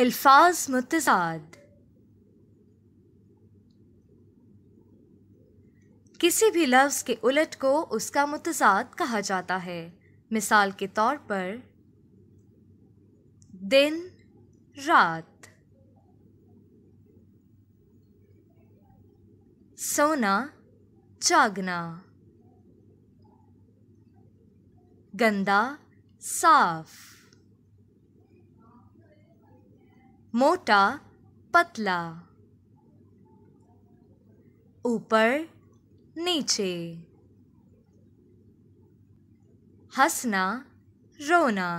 अल्फाज मुतजाद किसी भी लफ्ज़ के उलट को उसका मुतजाद कहा जाता है मिसाल के तौर पर दिन रात सोना जागना गंदा साफ़ मोटा पतला ऊपर नीचे हंसना रोना